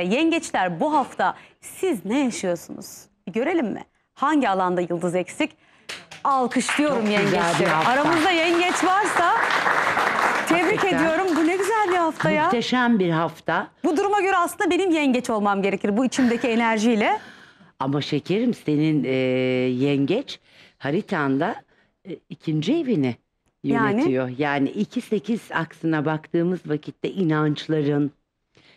Ya yengeçler bu hafta siz ne yaşıyorsunuz? Bir görelim mi? Hangi alanda yıldız eksik? Alkışlıyorum yengeçleri. Aramızda yengeç varsa tebrik Gerçekten. ediyorum. Bu ne güzel bir hafta ya. Muhteşem bir hafta. Bu duruma göre aslında benim yengeç olmam gerekir bu içimdeki enerjiyle. Ama şekerim senin e, yengeç haritanda e, ikinci evini yönetiyor. Yani, yani 2-8 aksına baktığımız vakitte inançların,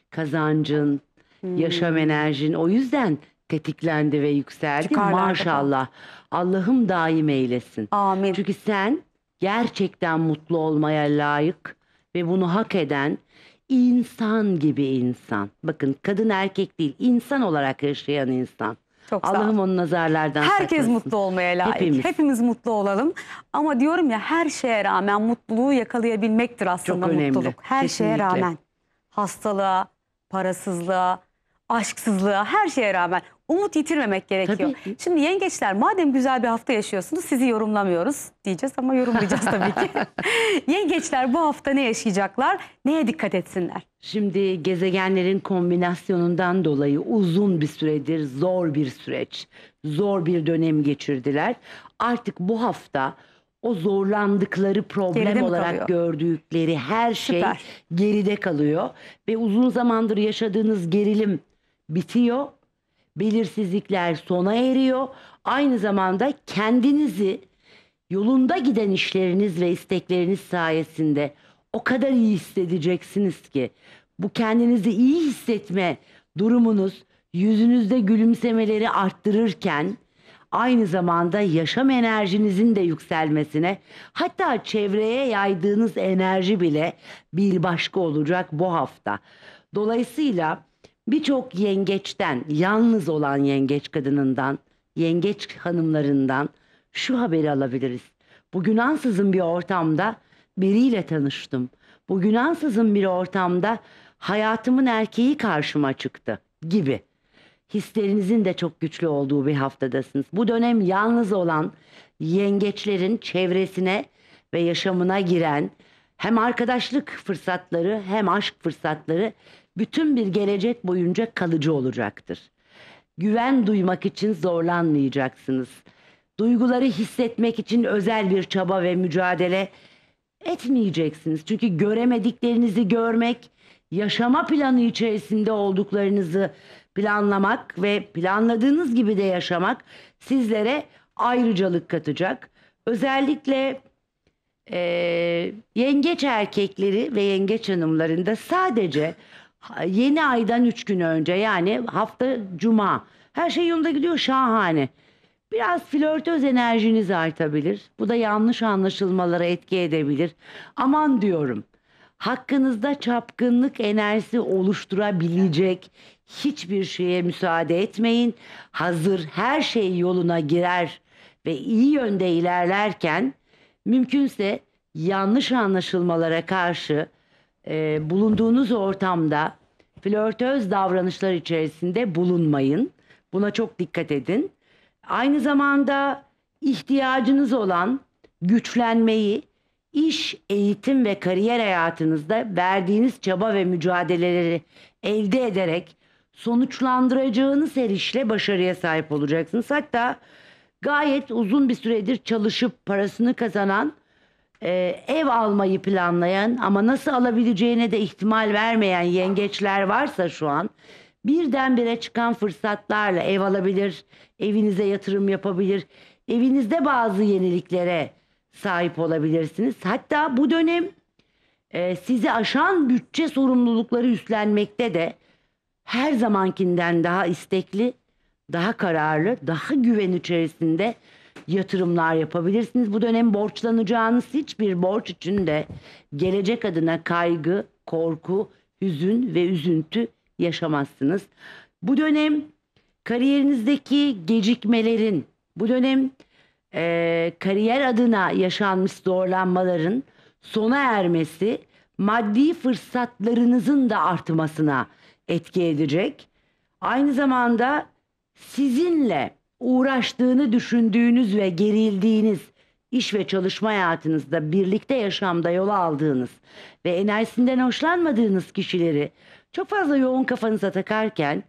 kazancın, Hmm. yaşam enerjin o yüzden tetiklendi ve yükseldi. Çıkarlar Maşallah. Allah'ım daim eylesin. Amin. Çünkü sen gerçekten mutlu olmaya layık ve bunu hak eden insan gibi insan. Bakın kadın erkek değil, insan olarak yaşayan insan. Çok Allah'ım onu nazarlardan Herkes saklasın. mutlu olmaya layık. Hepimiz. Hepimiz mutlu olalım. Ama diyorum ya her şeye rağmen mutluluğu yakalayabilmektir aslında Çok önemli. mutluluk. Her şeye rağmen hastalığa, parasızlığa, aşksızlığa, her şeye rağmen umut yitirmemek gerekiyor. Tabii Şimdi yengeçler madem güzel bir hafta yaşıyorsunuz sizi yorumlamıyoruz diyeceğiz ama yorumlayacağız tabii ki. yengeçler bu hafta ne yaşayacaklar? Neye dikkat etsinler? Şimdi gezegenlerin kombinasyonundan dolayı uzun bir süredir zor bir süreç, zor bir dönem geçirdiler. Artık bu hafta o zorlandıkları problem olarak kalıyor? gördükleri her şey Süper. geride kalıyor ve uzun zamandır yaşadığınız gerilim bitiyor. Belirsizlikler sona eriyor. Aynı zamanda kendinizi yolunda giden işleriniz ve istekleriniz sayesinde o kadar iyi hissedeceksiniz ki bu kendinizi iyi hissetme durumunuz yüzünüzde gülümsemeleri arttırırken aynı zamanda yaşam enerjinizin de yükselmesine hatta çevreye yaydığınız enerji bile bir başka olacak bu hafta. Dolayısıyla birçok yengeçten, yalnız olan yengeç kadınından, yengeç hanımlarından şu haberi alabiliriz. Bugün ansızın bir ortamda biriyle tanıştım. Bugün ansızın bir ortamda hayatımın erkeği karşıma çıktı gibi. Hislerinizin de çok güçlü olduğu bir haftadasınız. Bu dönem yalnız olan yengeçlerin çevresine ve yaşamına giren hem arkadaşlık fırsatları hem aşk fırsatları bütün bir gelecek boyunca kalıcı olacaktır. Güven duymak için zorlanmayacaksınız. Duyguları hissetmek için özel bir çaba ve mücadele etmeyeceksiniz. Çünkü göremediklerinizi görmek, yaşama planı içerisinde olduklarınızı planlamak ve planladığınız gibi de yaşamak sizlere ayrıcalık katacak. Özellikle e, yengeç erkekleri ve yengeç hanımlarında sadece Yeni aydan üç gün önce yani hafta cuma. Her şey yolunda gidiyor şahane. Biraz flörtöz enerjiniz artabilir. Bu da yanlış anlaşılmalara etki edebilir. Aman diyorum. Hakkınızda çapkınlık enerjisi oluşturabilecek hiçbir şeye müsaade etmeyin. Hazır her şey yoluna girer ve iyi yönde ilerlerken mümkünse yanlış anlaşılmalara karşı e, bulunduğunuz ortamda flörtöz davranışlar içerisinde bulunmayın. Buna çok dikkat edin. Aynı zamanda ihtiyacınız olan güçlenmeyi iş, eğitim ve kariyer hayatınızda verdiğiniz çaba ve mücadeleleri elde ederek sonuçlandıracağınız her işle başarıya sahip olacaksınız. Hatta gayet uzun bir süredir çalışıp parasını kazanan e, ev almayı planlayan ama nasıl alabileceğine de ihtimal vermeyen yengeçler varsa şu an birdenbire çıkan fırsatlarla ev alabilir, evinize yatırım yapabilir, evinizde bazı yeniliklere sahip olabilirsiniz. Hatta bu dönem e, sizi aşan bütçe sorumlulukları üstlenmekte de her zamankinden daha istekli, daha kararlı, daha güven içerisinde yatırımlar yapabilirsiniz. Bu dönem borçlanacağınız hiçbir borç için de gelecek adına kaygı, korku, hüzün ve üzüntü yaşamazsınız. Bu dönem kariyerinizdeki gecikmelerin, bu dönem e, kariyer adına yaşanmış zorlanmaların sona ermesi maddi fırsatlarınızın da artmasına etki edecek. Aynı zamanda sizinle uğraştığını düşündüğünüz ve gerildiğiniz iş ve çalışma hayatınızda birlikte yaşamda yol aldığınız ve enerjisinden hoşlanmadığınız kişileri çok fazla yoğun kafanıza takarken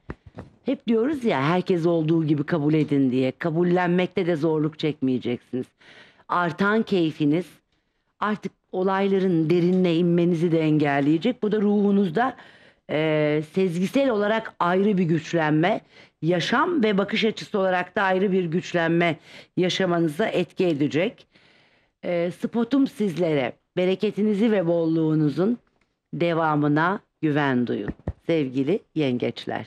hep diyoruz ya herkes olduğu gibi kabul edin diye. Kabullenmekte de zorluk çekmeyeceksiniz. Artan keyfiniz artık olayların derinine inmenizi de engelleyecek. Bu da ruhunuzda e, sezgisel olarak ayrı bir güçlenme, yaşam ve bakış açısı olarak da ayrı bir güçlenme yaşamanıza etki edecek. E, spotum sizlere bereketinizi ve bolluğunuzun devamına güven duyun sevgili yengeçler.